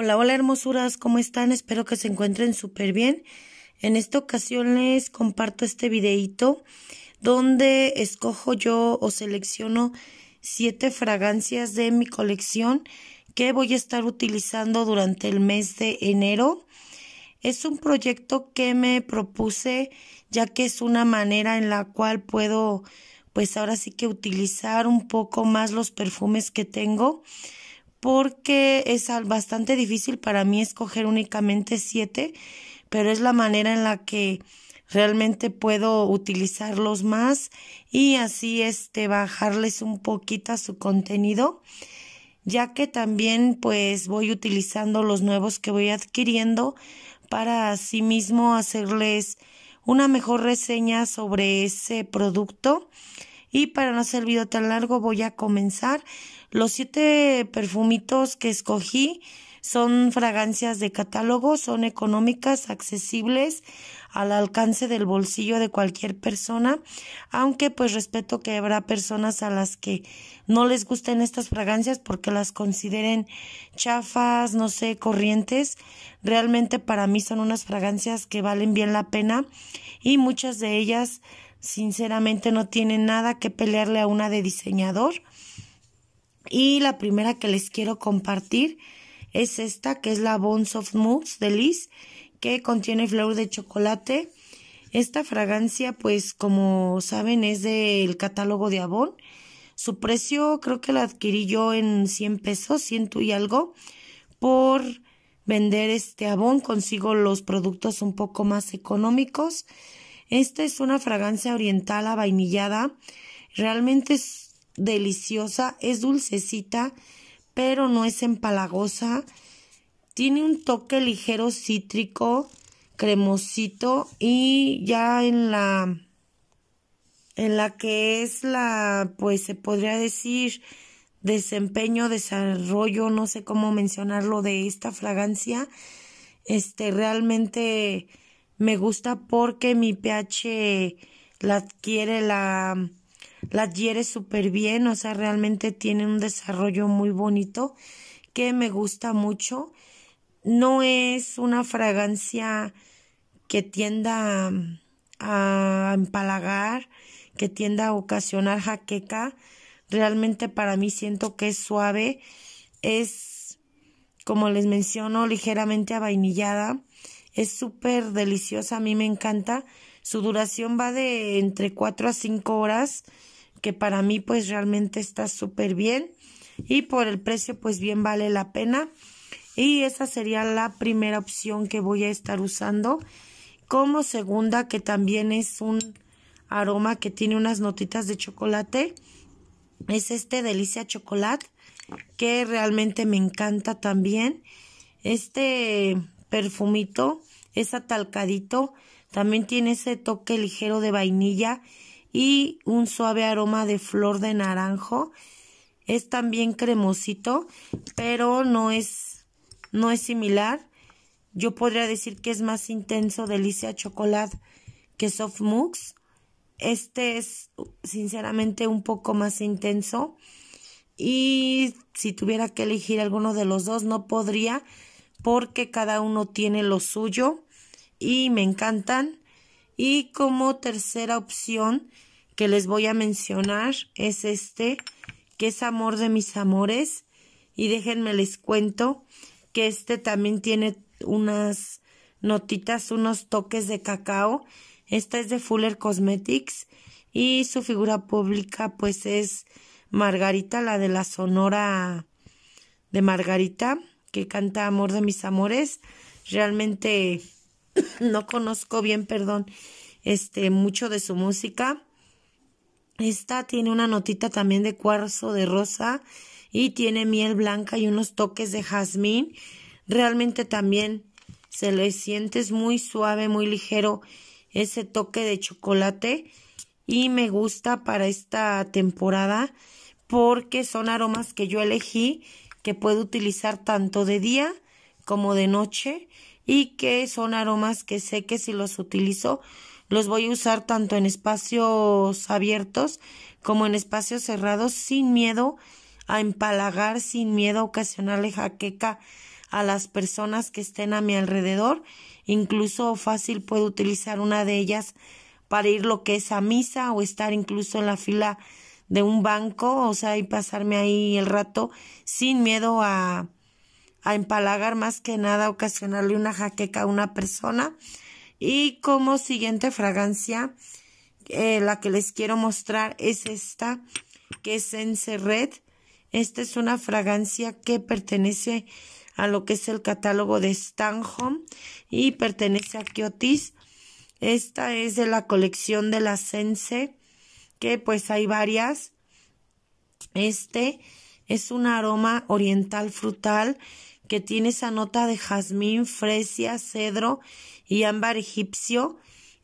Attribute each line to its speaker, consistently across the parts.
Speaker 1: Hola, hola hermosuras, ¿cómo están? Espero que se encuentren súper bien. En esta ocasión les comparto este videito donde escojo yo o selecciono siete fragancias de mi colección que voy a estar utilizando durante el mes de enero. Es un proyecto que me propuse ya que es una manera en la cual puedo pues ahora sí que utilizar un poco más los perfumes que tengo porque es bastante difícil para mí escoger únicamente siete, pero es la manera en la que realmente puedo utilizarlos más y así este bajarles un poquito su contenido ya que también pues voy utilizando los nuevos que voy adquiriendo para mismo hacerles una mejor reseña sobre ese producto y para no hacer el video tan largo voy a comenzar. Los siete perfumitos que escogí son fragancias de catálogo, son económicas, accesibles al alcance del bolsillo de cualquier persona, aunque pues respeto que habrá personas a las que no les gusten estas fragancias porque las consideren chafas, no sé, corrientes. Realmente para mí son unas fragancias que valen bien la pena y muchas de ellas Sinceramente no tiene nada que pelearle a una de diseñador. Y la primera que les quiero compartir es esta, que es la Bon Soft Mousse de Liz, que contiene flor de chocolate. Esta fragancia, pues como saben, es del catálogo de Avon. Su precio creo que la adquirí yo en 100 pesos, ciento y algo, por vender este Avon. Consigo los productos un poco más económicos. Esta es una fragancia oriental avainillada, realmente es deliciosa, es dulcecita, pero no es empalagosa. Tiene un toque ligero cítrico, cremosito y ya en la en la que es la pues se podría decir desempeño, desarrollo, no sé cómo mencionarlo de esta fragancia, este realmente me gusta porque mi pH la adquiere, la, la súper bien, o sea, realmente tiene un desarrollo muy bonito que me gusta mucho. No es una fragancia que tienda a, a empalagar, que tienda a ocasionar jaqueca. Realmente para mí siento que es suave, es, como les menciono, ligeramente avainillada es súper deliciosa, a mí me encanta. Su duración va de entre 4 a 5 horas, que para mí pues realmente está súper bien. Y por el precio pues bien vale la pena. Y esa sería la primera opción que voy a estar usando. Como segunda, que también es un aroma que tiene unas notitas de chocolate, es este Delicia Chocolate, que realmente me encanta también. Este perfumito, es atalcadito, también tiene ese toque ligero de vainilla y un suave aroma de flor de naranjo. Es también cremosito, pero no es, no es similar. Yo podría decir que es más intenso Delicia Chocolate que Soft Mux. Este es sinceramente un poco más intenso. Y si tuviera que elegir alguno de los dos, no podría porque cada uno tiene lo suyo y me encantan. Y como tercera opción que les voy a mencionar es este, que es Amor de mis amores. Y déjenme les cuento que este también tiene unas notitas, unos toques de cacao. Esta es de Fuller Cosmetics y su figura pública pues es Margarita, la de la Sonora de Margarita que canta Amor de mis amores. Realmente no conozco bien, perdón, este mucho de su música. Esta tiene una notita también de cuarzo de rosa y tiene miel blanca y unos toques de jazmín. Realmente también se le siente es muy suave, muy ligero ese toque de chocolate y me gusta para esta temporada porque son aromas que yo elegí que puedo utilizar tanto de día como de noche y que son aromas que sé que si los utilizo los voy a usar tanto en espacios abiertos como en espacios cerrados sin miedo a empalagar, sin miedo a ocasionarle jaqueca a las personas que estén a mi alrededor. Incluso fácil puedo utilizar una de ellas para ir lo que es a misa o estar incluso en la fila de un banco, o sea, y pasarme ahí el rato sin miedo a, a empalagar más que nada, ocasionarle una jaqueca a una persona. Y como siguiente fragancia, eh, la que les quiero mostrar es esta, que es Sense Red. Esta es una fragancia que pertenece a lo que es el catálogo de Stanhome y pertenece a Kiotis. Esta es de la colección de la Sense que pues hay varias. Este es un aroma oriental frutal que tiene esa nota de jazmín, fresia, cedro y ámbar egipcio.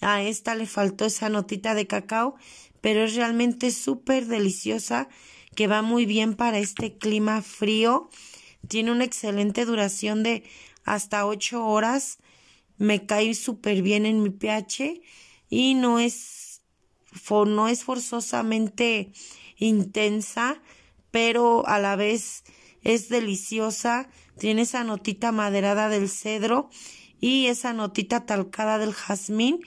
Speaker 1: A esta le faltó esa notita de cacao, pero es realmente súper deliciosa que va muy bien para este clima frío. Tiene una excelente duración de hasta 8 horas. Me cae súper bien en mi pH y no es no es forzosamente intensa, pero a la vez es deliciosa, tiene esa notita maderada del cedro y esa notita talcada del jazmín,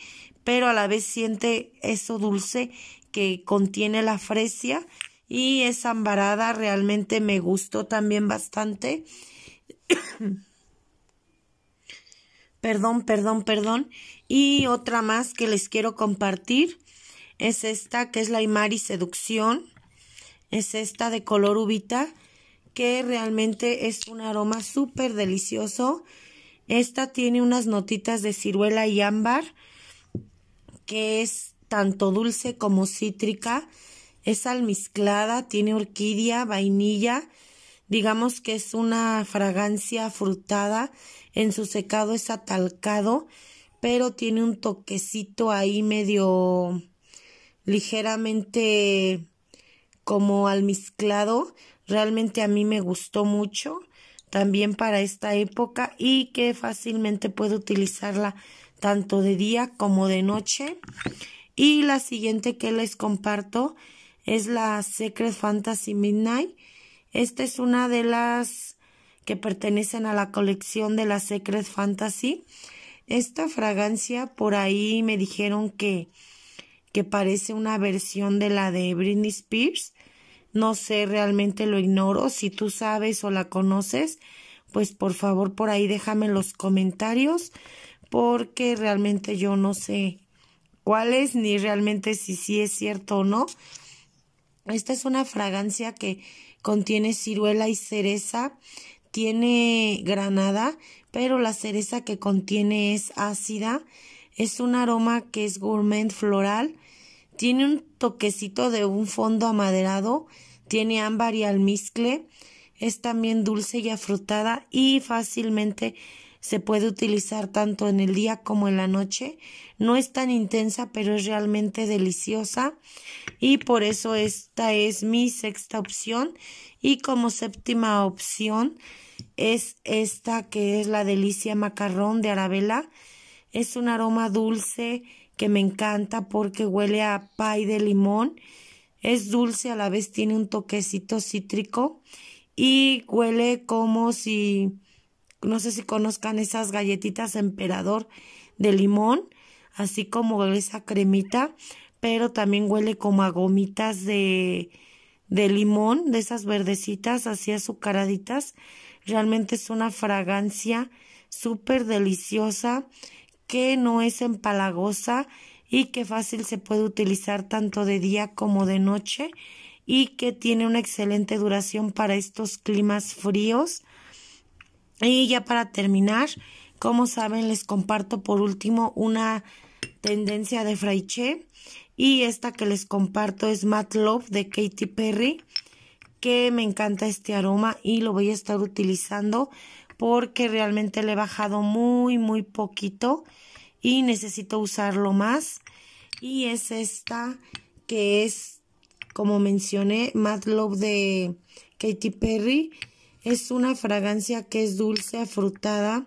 Speaker 1: pero a la vez siente eso dulce que contiene la fresia y esa ambarada realmente me gustó también bastante. perdón, perdón, perdón. Y otra más que les quiero compartir es esta, que es la Imari Seducción, es esta de color ubita, que realmente es un aroma súper delicioso. Esta tiene unas notitas de ciruela y ámbar, que es tanto dulce como cítrica. Es almizclada, tiene orquídea, vainilla. Digamos que es una fragancia frutada. En su secado es atalcado, pero tiene un toquecito ahí medio ligeramente como almizclado. Realmente a mí me gustó mucho también para esta época y que fácilmente puedo utilizarla tanto de día como de noche. Y la siguiente que les comparto es la Secret Fantasy Midnight. Esta es una de las que pertenecen a la colección de la Secret Fantasy. Esta fragancia por ahí me dijeron que que parece una versión de la de Britney Spears. No sé, realmente lo ignoro. Si tú sabes o la conoces, pues por favor por ahí déjame los comentarios porque realmente yo no sé cuál es ni realmente si sí es cierto o no. Esta es una fragancia que contiene ciruela y cereza, tiene granada, pero la cereza que contiene es ácida. Es un aroma que es gourmet floral tiene un toquecito de un fondo amaderado, tiene ámbar y almizcle, es también dulce y afrutada y fácilmente se puede utilizar tanto en el día como en la noche. No es tan intensa, pero es realmente deliciosa y por eso esta es mi sexta opción y como séptima opción es esta que es la delicia macarrón de Arabella, Es un aroma dulce que me encanta porque huele a pay de limón. Es dulce, a la vez tiene un toquecito cítrico y huele como si, no sé si conozcan esas galletitas emperador de limón, así como esa cremita, pero también huele como a gomitas de, de limón, de esas verdecitas así azucaraditas. Realmente es una fragancia súper deliciosa que no es empalagosa y que fácil se puede utilizar tanto de día como de noche y que tiene una excelente duración para estos climas fríos. Y ya para terminar, como saben, les comparto por último una tendencia de Fraiche y esta que les comparto es Mad Love de Katy Perry que me encanta este aroma y lo voy a estar utilizando porque realmente le he bajado muy, muy poquito y necesito usarlo más. Y es esta que es, como mencioné, Mad Love de Katy Perry. Es una fragancia que es dulce, afrutada.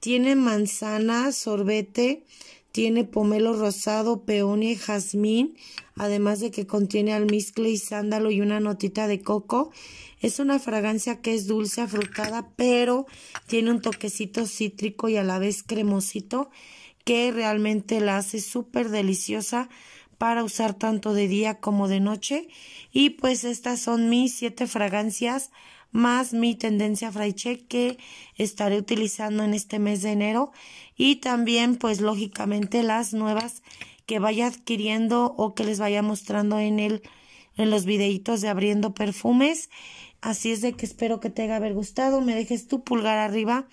Speaker 1: Tiene manzana, sorbete, tiene pomelo rosado, peonía, y jazmín, además de que contiene almizcle y sándalo y una notita de coco. Es una fragancia que es dulce, afrutada, pero tiene un toquecito cítrico y a la vez cremosito que realmente la hace súper deliciosa para usar tanto de día como de noche. Y pues estas son mis siete fragancias más mi tendencia Fraiche que estaré utilizando en este mes de enero y también pues lógicamente las nuevas que vaya adquiriendo o que les vaya mostrando en el en los videitos de abriendo perfumes Así es de que espero que te haya haber gustado, me dejes tu pulgar arriba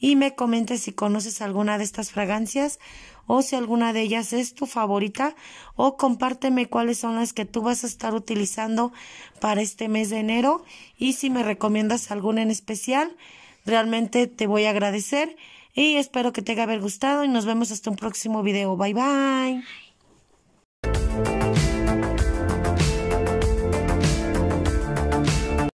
Speaker 1: y me comentes si conoces alguna de estas fragancias o si alguna de ellas es tu favorita o compárteme cuáles son las que tú vas a estar utilizando para este mes de enero y si me recomiendas alguna en especial, realmente te voy a agradecer y espero que te haya haber gustado y nos vemos hasta un próximo video. Bye bye.